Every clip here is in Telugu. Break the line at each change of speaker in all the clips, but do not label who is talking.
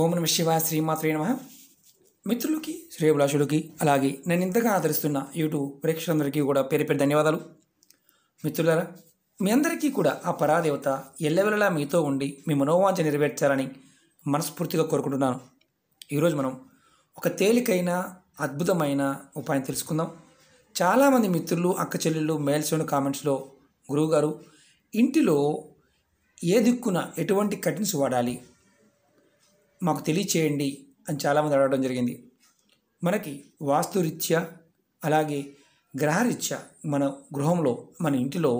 ఓం నమ శివ శ్రీమాత్రే నమ మిత్రులకి శ్రేయభిలాషులకి అలాగే నేను ఇంతగా ఆదరిస్తున్న యూట్యూబ్ ప్రేక్షకులందరికీ కూడా పేరు పేరు ధన్యవాదాలు మిత్రులారా మీ అందరికీ కూడా ఆ పరాదేవత ఎల్లవెల్లలా మీతో ఉండి మీ మనోవాంఛ నెరవేర్చాలని మనస్ఫూర్తిగా కోరుకుంటున్నాను ఈరోజు మనం ఒక తేలికైన అద్భుతమైన ఉపాయం తెలుసుకుందాం చాలామంది మిత్రులు అక్క చెల్లెళ్ళు మెయిల్స్లోని కామెంట్స్లో గురువుగారు ఇంటిలో ఏ దిక్కున ఎటువంటి కటిన్స్ వాడాలి మాకు తెలియచేయండి అని చాలామంది అడగడం జరిగింది మనకి వాస్తురీత్యా అలాగే గ్రహరీత్యా మన గృహంలో మన ఇంటిలో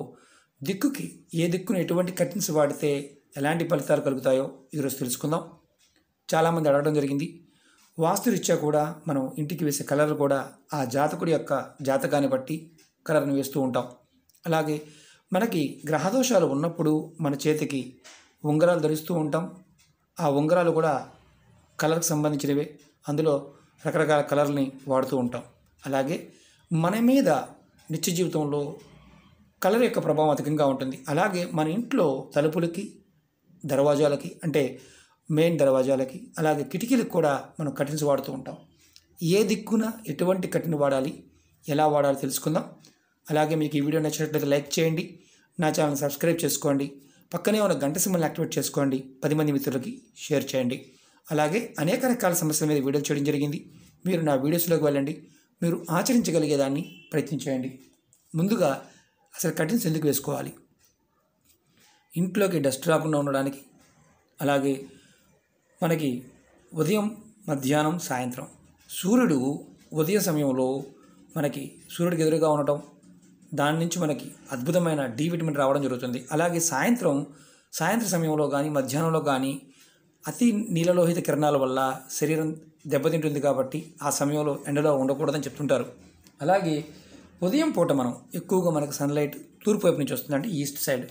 దిక్కుకి ఏ దిక్కును ఎటువంటి కర్టిన్స్ వాడితే ఎలాంటి ఫలితాలు కలుగుతాయో ఈరోజు తెలుసుకుందాం చాలామంది అడగడం జరిగింది వాస్తురీత్యా కూడా మనం ఇంటికి వేసే కలర్ కూడా ఆ జాతకుడి యొక్క జాతకాన్ని బట్టి కలర్ని వేస్తూ ఉంటాం అలాగే మనకి గ్రహదోషాలు ఉన్నప్పుడు మన చేతికి ఉంగరాలు ధరిస్తూ ఉంటాం ఆ ఉంగరాలు కూడా కలర్కి సంబంధించినవి అందులో రకరకాల కలర్ని వాడుతూ ఉంటాం అలాగే మన మీద నిత్య జీవితంలో కలర్ యొక్క ప్రభావం అధికంగా ఉంటుంది అలాగే మన ఇంట్లో తలుపులకి దర్వాజాలకి అంటే మెయిన్ దర్వాజాలకి అలాగే కిటికీలకు కూడా మనం కటిన్స్ వాడుతూ ఉంటాం ఏ దిక్కున ఎటువంటి కటిన్ వాడాలి ఎలా వాడాలో తెలుసుకుందాం అలాగే మీకు ఈ వీడియో నచ్చినట్లయితే లైక్ చేయండి నా ఛానల్ సబ్స్క్రైబ్ చేసుకోండి పక్కనే ఉన్న గంట సింబల్ని యాక్టివేట్ చేసుకోండి పది మంది మిత్రులకి షేర్ చేయండి అలాగే అనేక రకాల సమస్యల మీద వీడియోలు చేయడం జరిగింది మీరు నా వీడియోస్లోకి వెళ్ళండి మీరు ఆచరించగలిగేదాన్ని ప్రయత్నించేయండి ముందుగా అసలు కటిన్స్ ఎందుకు వేసుకోవాలి ఇంట్లోకి డస్ట్ రాకుండా ఉండడానికి అలాగే మనకి ఉదయం మధ్యాహ్నం సాయంత్రం సూర్యుడు ఉదయం సమయంలో మనకి సూర్యుడికి ఎదురుగా ఉండటం దాని నుంచి మనకి అద్భుతమైన డి విటమిన్ రావడం జరుగుతుంది అలాగే సాయంత్రం సాయంత్ర సమయంలో కానీ మధ్యాహ్నంలో కానీ అతి నీలలోహిత కిరణాల వల్ల శరీరం దెబ్బతింటుంది కాబట్టి ఆ సమయంలో ఎండలో ఉండకూడదని చెప్తుంటారు అలాగే ఉదయం పూట మనం ఎక్కువగా మనకు సన్లైట్ తూర్పు వైపు నుంచి వస్తుంది అంటే ఈస్ట్ సైడ్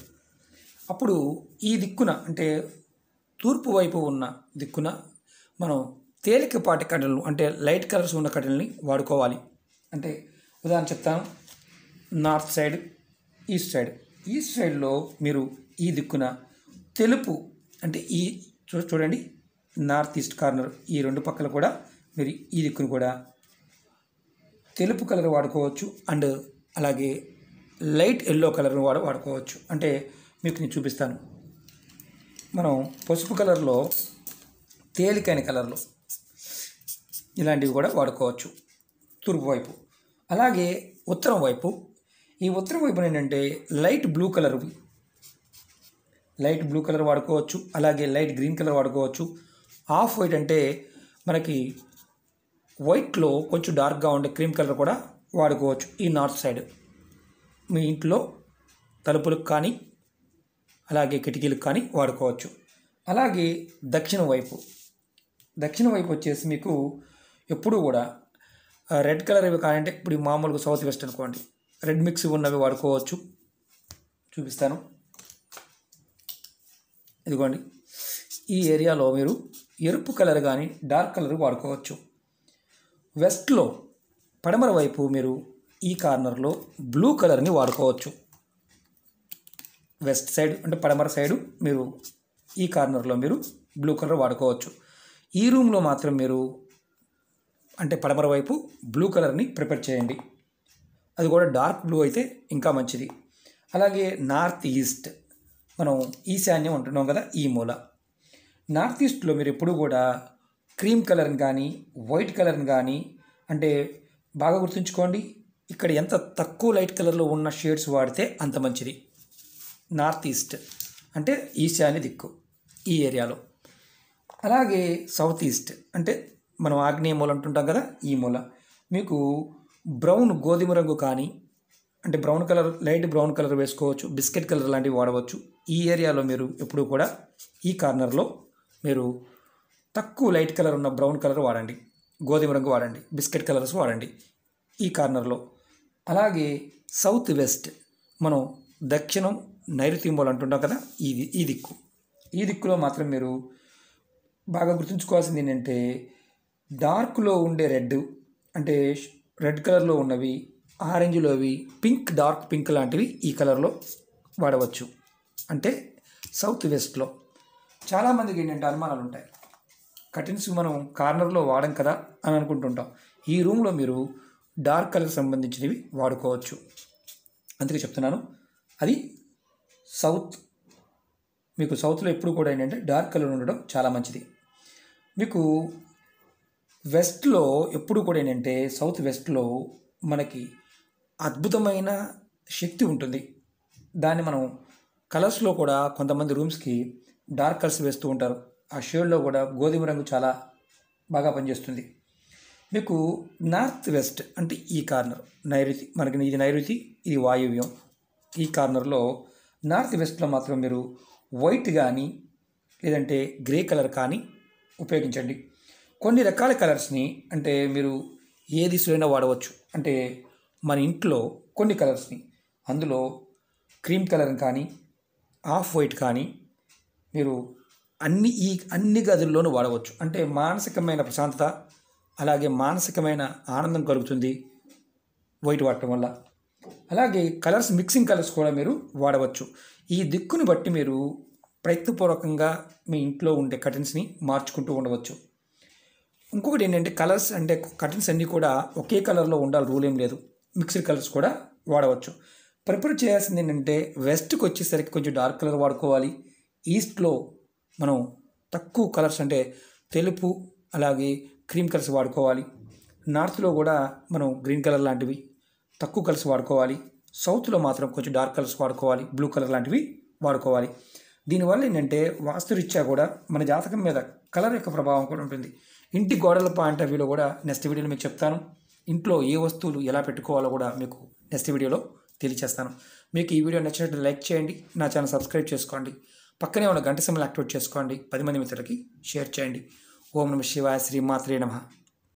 అప్పుడు ఈ దిక్కున అంటే తూర్పు వైపు ఉన్న దిక్కున మనం తేలికపాటి కట్టెలు అంటే లైట్ కలర్స్ ఉన్న కట్టెలని వాడుకోవాలి అంటే ఉదాహరణ చెప్తాను north side east side east సైడ్లో మీరు ఈ దిక్కున తెలుపు అంటే ఈ చూడండి నార్త్ ఈస్ట్ కార్నర్ ఈ రెండు పక్కల కూడా మీరు ఈ దిక్కును కూడా తెలుపు కలర్ వాడుకోవచ్చు అండ్ అలాగే లైట్ ఎల్లో కలర్ను వాడు వాడుకోవచ్చు అంటే మీకు నేను చూపిస్తాను మనం పసుపు కలర్లో తేలికైన కలర్లు ఇలాంటివి కూడా వాడుకోవచ్చు తూర్పు వైపు అలాగే ఉత్తరం వైపు ఈ ఉత్తరం వైపున ఏంటంటే లైట్ బ్లూ కలర్వి లైట్ బ్లూ కలర్ వాడుకోవచ్చు అలాగే లైట్ గ్రీన్ కలర్ వాడుకోవచ్చు ఆఫ్ వైట్ అంటే మనకి వైట్లో కొంచెం డార్క్గా ఉండే క్రీమ్ కలర్ కూడా వాడుకోవచ్చు ఈ నార్త్ సైడ్ మీ ఇంట్లో తలుపులకు కానీ అలాగే కిటికీలకు కానీ వాడుకోవచ్చు అలాగే దక్షిణ వైపు దక్షిణ వైపు వచ్చేసి మీకు ఎప్పుడూ కూడా రెడ్ కలర్ ఇవి అంటే ఇప్పుడు మామూలుగా సౌత్ వెస్ట్ అనుకోండి రెడ్ మిక్స్ ఉన్నవి వాడుకోవచ్చు చూపిస్తాను ఇదిగోండి ఈ ఏరియాలో మీరు ఎరుపు కలర్ కానీ డార్క్ కలర్ వాడుకోవచ్చు వెస్ట్లో పడమర వైపు మీరు ఈ కార్నర్లో బ్లూ కలర్ని వాడుకోవచ్చు వెస్ట్ సైడ్ అంటే పడమర సైడు మీరు ఈ కార్నర్లో మీరు బ్లూ కలర్ వాడుకోవచ్చు ఈ రూమ్లో మాత్రం మీరు అంటే పడమర వైపు బ్లూ కలర్ని ప్రిపేర్ చేయండి అది కూడా డార్క్ బ్లూ అయితే ఇంకా మంచిది అలాగే నార్త్ ఈస్ట్ మనం ఈశాన్యం ఉంటున్నాం కదా ఈ మూల నార్త్ ఈస్ట్లో మీరు ఎప్పుడు కూడా క్రీమ్ కలర్ని కానీ వైట్ కలర్ని కానీ అంటే బాగా గుర్తుంచుకోండి ఇక్కడ ఎంత తక్కువ లైట్ కలర్లో ఉన్న షేడ్స్ వాడితే అంత మంచిది నార్త్ ఈస్ట్ అంటే ఈశాన్య దిక్కు ఈ ఏరియాలో అలాగే సౌత్ ఈస్ట్ అంటే మనం ఆగ్నేయ మూల అంటుంటాం కదా ఈ మూల మీకు బ్రౌన్ గోధుమ రంగు కానీ అంటే brown colour light brown colour వేసుకోవచ్చు బిస్కెట్ కలర్ లాంటివి వాడవచ్చు ఈ ఏరియాలో మీరు ఎప్పుడు కూడా ఈ కార్నర్లో మీరు తక్కువ లైట్ కలర్ ఉన్న బ్రౌన్ కలర్ వాడండి గోధుమ రంగు వాడండి బిస్కెట్ కలర్స్ వాడండి ఈ కార్నర్లో అలాగే సౌత్ వెస్ట్ మనం దక్షిణం నైరుతింబోలు అంటుంటాం కదా ఈ ఈ దిక్కు ఈ దిక్కులో మాత్రం మీరు బాగా గుర్తుంచుకోవాల్సింది ఏంటంటే డార్క్లో ఉండే రెడ్ అంటే రెడ్ కలర్లో ఉన్నవి ఆరెంజ్లోవి పింక్ డార్క్ పింక్ లాంటివి ఈ కలర్లో వాడవచ్చు అంటే సౌత్ వెస్ట్లో చాలామందికి ఏంటంటే అనుమానాలు ఉంటాయి కటిన్స్ మనం కార్నర్లో వాడం కదా అని అనుకుంటుంటాం ఈ రూమ్లో మీరు డార్క్ కలర్ సంబంధించినవి వాడుకోవచ్చు అందుకే చెప్తున్నాను అది సౌత్ మీకు సౌత్లో ఎప్పుడు కూడా ఏంటంటే డార్క్ కలర్ ఉండడం చాలా మంచిది మీకు వెస్ట్లో ఎప్పుడు కూడా ఏంటంటే సౌత్ వెస్ట్లో మనకి అద్భుతమైన శక్తి ఉంటుంది దాన్ని మనం కలర్స్లో కూడా కొంతమంది రూమ్స్కి డార్క్ కలర్స్ వేస్తూ ఉంటారు ఆ షేడ్లో కూడా గోధుమ రంగు చాలా బాగా పనిచేస్తుంది మీకు నార్త్ వెస్ట్ అంటే ఈ కార్నర్ నైరుతి మనకి ఇది నైరుతి ఇది వాయువ్యం ఈ కార్నర్లో నార్త్ వెస్ట్లో మాత్రం మీరు వైట్ కానీ లేదంటే గ్రే కలర్ కానీ ఉపయోగించండి కొన్ని రకాల కలర్స్ని అంటే మీరు ఏ దిశలో వాడవచ్చు అంటే మన ఇంట్లో కొన్ని కలర్స్ని అందులో క్రీమ్ కలర్ కానీ ఆఫ్ వైట్ కానీ మీరు అన్ని ఈ అన్ని గదుల్లోనూ వాడవచ్చు అంటే మానసికమైన ప్రశాంతత అలాగే మానసికమైన ఆనందం కలుగుతుంది వైట్ వాడటం వల్ల అలాగే కలర్స్ మిక్సింగ్ కలర్స్ కూడా మీరు వాడవచ్చు ఈ దిక్కుని బట్టి మీరు ప్రయత్నపూర్వకంగా మీ ఇంట్లో ఉండే కర్టెన్స్ని మార్చుకుంటూ ఉండవచ్చు ఇంకొకటి ఏంటంటే కలర్స్ అంటే కర్టన్స్ అన్నీ కూడా ఒకే కలర్లో ఉండాలి రూల్ ఏం లేదు మిక్స్డ్ కలర్స్ కూడా వాడవచ్చు ప్రిపేర్ చేయాల్సింది ఏంటంటే వెస్ట్కి వచ్చేసరికి కొంచెం డార్క్ కలర్ వాడుకోవాలి ఈస్ట్లో మనం తక్కువ కలర్స్ అంటే తెలుపు అలాగే క్రీమ్ కలర్స్ వాడుకోవాలి నార్త్లో కూడా మనం గ్రీన్ కలర్ లాంటివి తక్కువ కలర్స్ వాడుకోవాలి సౌత్లో మాత్రం కొంచెం డార్క్ కలర్స్ వాడుకోవాలి బ్లూ కలర్ లాంటివి వాడుకోవాలి దీనివల్ల ఏంటంటే వాస్తురీత్యా కూడా మన జాతకం మీద కలర్ యొక్క ప్రభావం కూడా ఉంటుంది ఇంటి గోడల పాయింట్ ఆఫ్ వ్యూలో కూడా నెక్స్ట్ వీడియోలో మీకు చెప్తాను ఇంట్లో ఏ వస్తువులు ఎలా పెట్టుకోవాలో కూడా మీకు నెక్స్ట్ వీడియోలో తెలియచేస్తాను మీకు ఈ వీడియో నచ్చినట్టు లైక్ చేయండి నా ఛానల్ సబ్స్క్రైబ్ చేసుకోండి పక్కనే ఉన్న గంట సమయం యాక్టివేట్ చేసుకోండి పది మంది మిత్రులకి షేర్ చేయండి ఓం నమ శివాయ మాత్రే నమ